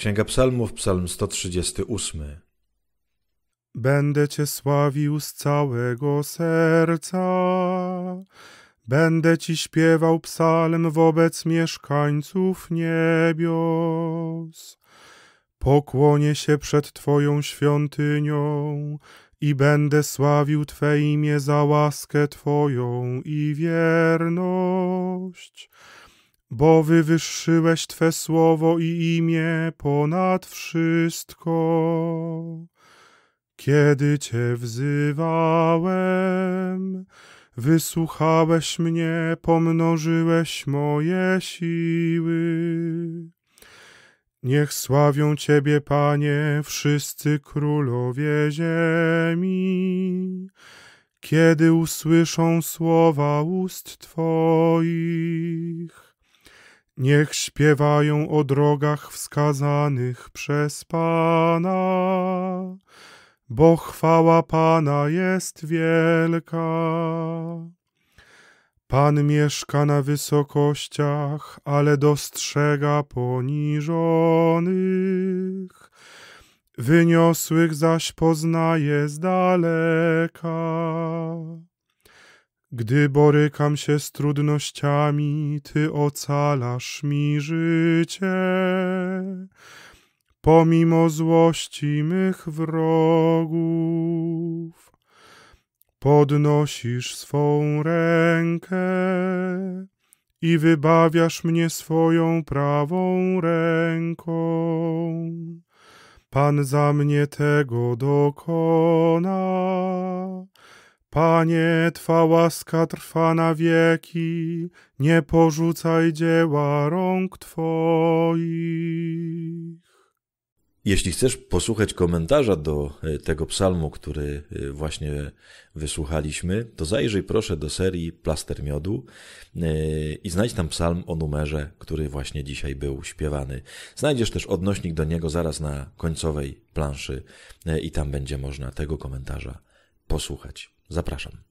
Księga Psalmów, Psalm 138. Będę Cię sławił z całego serca. Będę Ci śpiewał psalm wobec mieszkańców niebios. Pokłonię się przed Twoją świątynią i będę sławił Twe imię za łaskę Twoją i wierność bo wywyższyłeś Twe słowo i imię ponad wszystko. Kiedy Cię wzywałem, wysłuchałeś mnie, pomnożyłeś moje siły. Niech sławią Ciebie, Panie, wszyscy królowie ziemi, kiedy usłyszą słowa ust Twoich. Niech śpiewają o drogach wskazanych przez Pana, bo chwała Pana jest wielka. Pan mieszka na wysokościach, ale dostrzega poniżonych, wyniosłych zaś poznaje z daleka. Gdy borykam się z trudnościami, Ty ocalasz mi życie. Pomimo złości mych wrogów, podnosisz swą rękę i wybawiasz mnie swoją prawą ręką. Pan za mnie tego dokona Panie, Twa łaska trwa na wieki, nie porzucaj dzieła rąk Twoich. Jeśli chcesz posłuchać komentarza do e, tego psalmu, który e, właśnie wysłuchaliśmy, to zajrzyj proszę do serii Plaster Miodu e, i znajdź tam psalm o numerze, który właśnie dzisiaj był śpiewany. Znajdziesz też odnośnik do niego zaraz na końcowej planszy i tam będzie można tego komentarza posłuchać. Zapraszam.